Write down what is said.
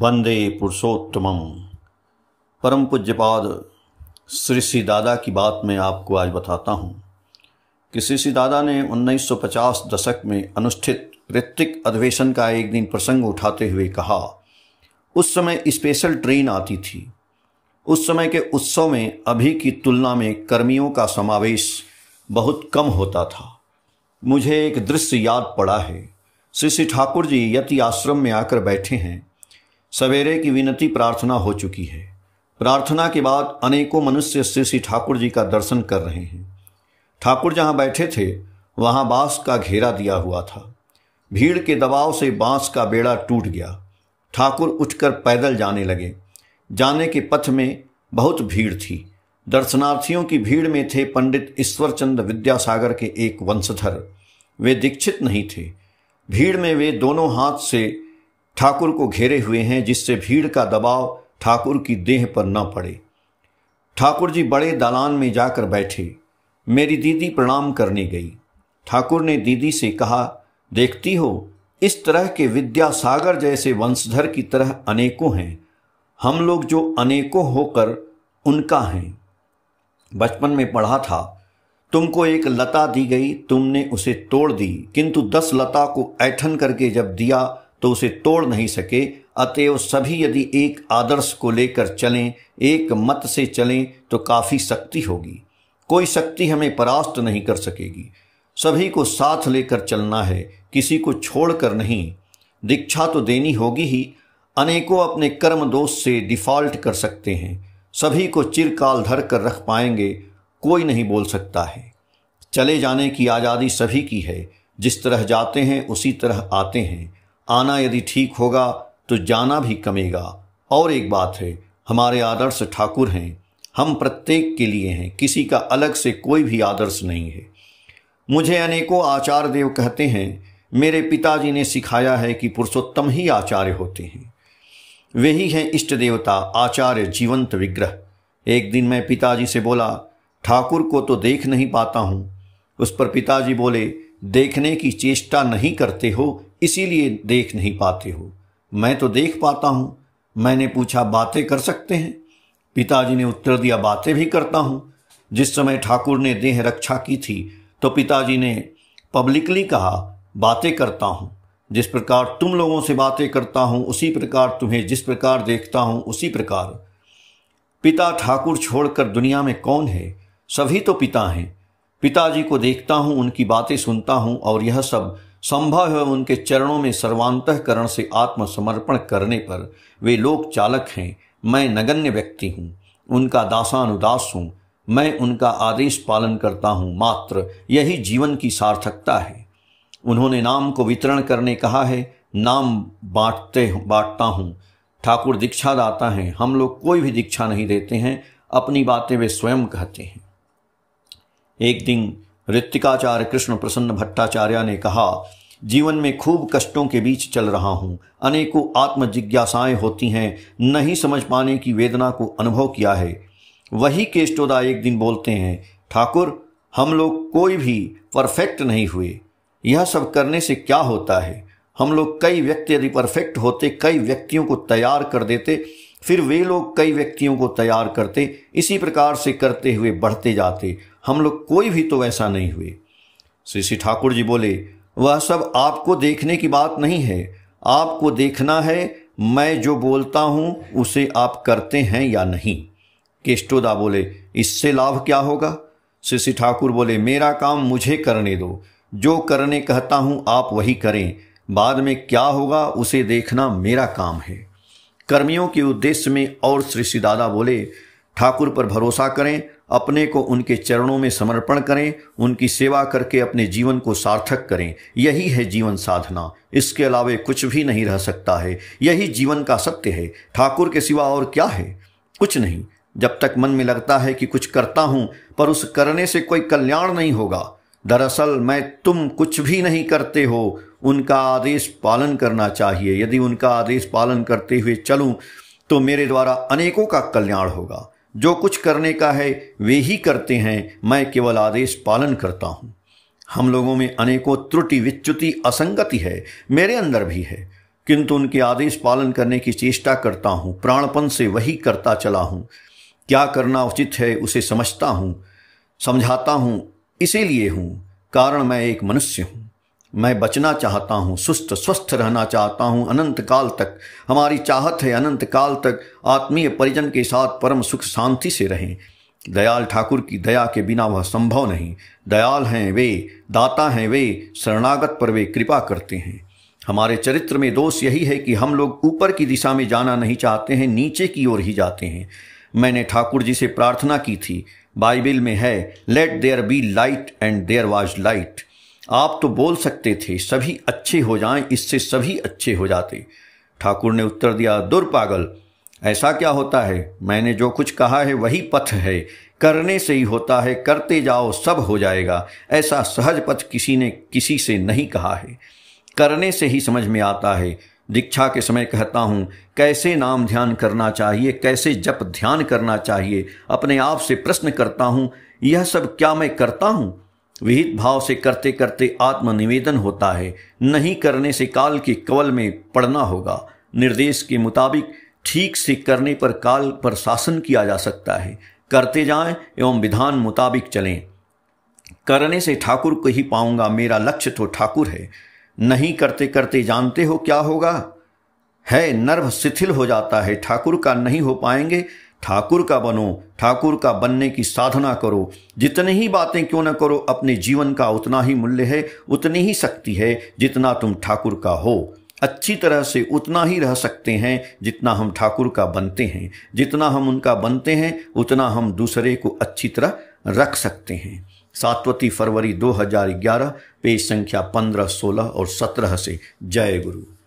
वंदे पुरुषोत्तम परम पूज्यपाद श्री श्री दादा की बात मैं आपको आज बताता हूं कि श्री श्री दादा ने 1950 दशक में अनुष्ठित ऋतिक अधिवेशन का एक दिन प्रसंग उठाते हुए कहा उस समय स्पेशल ट्रेन आती थी उस समय के उत्सव में अभी की तुलना में कर्मियों का समावेश बहुत कम होता था मुझे एक दृश्य याद पड़ा है श्री श्री ठाकुर जी यति आश्रम में आकर बैठे हैं सवेरे की विनती प्रार्थना हो चुकी है प्रार्थना के बाद अनेकों मनुष्य श्री श्री ठाकुर जी का दर्शन कर रहे हैं ठाकुर जहाँ बैठे थे वहाँ बांस का घेरा दिया हुआ था भीड़ के दबाव से बांस का बेड़ा टूट गया ठाकुर उठकर पैदल जाने लगे जाने के पथ में बहुत भीड़ थी दर्शनार्थियों की भीड़ में थे पंडित ईश्वरचंद विद्यासागर के एक वंशधर वे दीक्षित नहीं थे भीड़ में वे दोनों हाथ से ठाकुर को घेरे हुए हैं जिससे भीड़ का दबाव ठाकुर की देह पर न पड़े ठाकुर जी बड़े दालान में जाकर बैठे मेरी दीदी प्रणाम करने गई ठाकुर ने दीदी से कहा देखती हो इस तरह के विद्यासागर जैसे वंशधर की तरह अनेकों हैं हम लोग जो अनेकों होकर उनका हैं बचपन में पढ़ा था तुमको एक लता दी गई तुमने उसे तोड़ दी किंतु दस लता को ऐठन करके जब दिया तो उसे तोड़ नहीं सके अतएव सभी यदि एक आदर्श को लेकर चलें एक मत से चलें तो काफ़ी शक्ति होगी कोई शक्ति हमें परास्त नहीं कर सकेगी सभी को साथ लेकर चलना है किसी को छोड़कर नहीं दीक्षा तो देनी होगी ही अनेकों अपने कर्म दोष से डिफॉल्ट कर सकते हैं सभी को चिरकाल धर कर रख पाएंगे कोई नहीं बोल सकता है चले जाने की आज़ादी सभी की है जिस तरह जाते हैं उसी तरह आते हैं आना यदि ठीक होगा तो जाना भी कमेगा और एक बात है हमारे आदर्श ठाकुर हैं हम प्रत्येक के लिए हैं किसी का अलग से कोई भी आदर्श नहीं है मुझे अनेकों आचार्य देव कहते हैं मेरे पिताजी ने सिखाया है कि पुरुषोत्तम ही आचार्य होते हैं वे ही हैं इष्ट देवता आचार्य जीवंत विग्रह एक दिन मैं पिताजी से बोला ठाकुर को तो देख नहीं पाता हूँ उस पर पिताजी बोले देखने की चेष्टा नहीं करते हो इसीलिए देख नहीं पाते हो मैं तो देख पाता हूँ मैंने पूछा बातें कर सकते हैं पिताजी ने उत्तर दिया बातें भी करता हूँ जिस समय ठाकुर ने देह रक्षा की थी तो पिताजी ने पब्लिकली कहा बातें करता हूँ जिस प्रकार तुम लोगों से बातें करता हूँ उसी प्रकार तुम्हें जिस प्रकार देखता हूँ उसी प्रकार पिता ठाकुर छोड़कर दुनिया में कौन है सभी तो पिता हैं पिताजी को देखता हूँ उनकी बातें सुनता हूँ और यह सब संभव है उनके चरणों में सर्वांतकरण से आत्मसमर्पण करने पर वे लोक चालक हैं मैं नगण्य व्यक्ति हूँ उनका दासानुदास हूँ मैं उनका आदेश पालन करता हूँ मात्र यही जीवन की सार्थकता है उन्होंने नाम को वितरण करने कहा है नाम बांटते बांटता हूँ ठाकुर दीक्षा दाता हैं हम लोग कोई भी दीक्षा नहीं देते हैं अपनी बातें वे स्वयं कहते हैं एक दिन ऋत्तिकाचार्य कृष्ण प्रसन्न भट्टाचार्य ने कहा जीवन में खूब कष्टों के बीच चल रहा हूँ अनेकों आत्म जिज्ञासाएं होती हैं नहीं समझ पाने की वेदना को अनुभव किया है वही केष्टोदा एक दिन बोलते हैं ठाकुर हम लोग कोई भी परफेक्ट नहीं हुए यह सब करने से क्या होता है हम लोग कई व्यक्ति यदि परफेक्ट होते कई व्यक्तियों को तैयार कर देते फिर वे लोग कई व्यक्तियों को तैयार करते इसी प्रकार से करते हुए बढ़ते जाते हम लोग कोई भी तो वैसा नहीं हुए श्री श्री ठाकुर जी बोले वह सब आपको देखने की बात नहीं है आपको देखना है मैं जो बोलता हूं उसे आप करते हैं या नहीं केष्टोदा बोले इससे लाभ क्या होगा श्री ठाकुर बोले मेरा काम मुझे करने दो जो करने कहता हूं आप वही करें बाद में क्या होगा उसे देखना मेरा काम है कर्मियों के उद्देश्य में और श्री श्री दादा बोले ठाकुर पर भरोसा करें अपने को उनके चरणों में समर्पण करें उनकी सेवा करके अपने जीवन को सार्थक करें यही है जीवन साधना इसके अलावे कुछ भी नहीं रह सकता है यही जीवन का सत्य है ठाकुर के सिवा और क्या है कुछ नहीं जब तक मन में लगता है कि कुछ करता हूं पर उस करने से कोई कल्याण नहीं होगा दरअसल मैं तुम कुछ भी नहीं करते हो उनका आदेश पालन करना चाहिए यदि उनका आदेश पालन करते हुए चलूं तो मेरे द्वारा अनेकों का कल्याण होगा जो कुछ करने का है वे ही करते हैं मैं केवल आदेश पालन करता हूँ हम लोगों में अनेकों त्रुटि विच्युति असंगति है मेरे अंदर भी है किंतु उनके आदेश पालन करने की चेष्टा करता हूँ प्राणपन से वही करता चला हूँ क्या करना उचित है उसे समझता हूँ समझाता हूँ इसीलिए हूँ कारण मैं एक मनुष्य हूँ मैं बचना चाहता हूँ सुस्त स्वस्थ रहना चाहता हूँ अनंत काल तक हमारी चाहत है अनंत काल तक आत्मीय परिजन के साथ परम सुख शांति से रहें दयाल ठाकुर की दया के बिना वह संभव नहीं दयाल हैं वे दाता हैं वे शरणागत पर वे कृपा करते हैं हमारे चरित्र में दोष यही है कि हम लोग ऊपर की दिशा में जाना नहीं चाहते हैं नीचे की ओर ही जाते हैं मैंने ठाकुर जी से प्रार्थना की थी बाइबिल में है let there be light and there was light आप तो बोल सकते थे सभी अच्छे हो जाएं इससे सभी अच्छे हो जाते ठाकुर ने उत्तर दिया पागल ऐसा क्या होता है मैंने जो कुछ कहा है वही पथ है करने से ही होता है करते जाओ सब हो जाएगा ऐसा सहज पथ किसी ने किसी से नहीं कहा है करने से ही समझ में आता है दीक्षा के समय कहता हूँ कैसे नाम ध्यान करना चाहिए कैसे जप ध्यान करना चाहिए अपने आप से प्रश्न करता हूँ यह सब क्या मैं करता हूँ विहित भाव से करते करते आत्मनिवेदन होता है नहीं करने से काल के कवल में पड़ना होगा निर्देश के मुताबिक ठीक से करने पर काल पर शासन किया जा सकता है करते जाएं एवं विधान मुताबिक चलें करने से ठाकुर को ही पाऊंगा मेरा लक्ष्य तो ठाकुर है नहीं करते करते जानते हो क्या होगा है नर्व शिथिल हो जाता है ठाकुर का नहीं हो पाएंगे ठाकुर का बनो ठाकुर का बनने की साधना करो जितनी ही बातें क्यों ना करो अपने जीवन का उतना ही मूल्य है उतनी ही शक्ति है जितना तुम ठाकुर का हो अच्छी तरह से उतना ही रह सकते हैं जितना हम ठाकुर का बनते हैं जितना हम उनका बनते हैं उतना हम दूसरे को अच्छी तरह रख सकते हैं सातवती फरवरी 2011 पेज संख्या 15, 16 और 17 से जय गुरु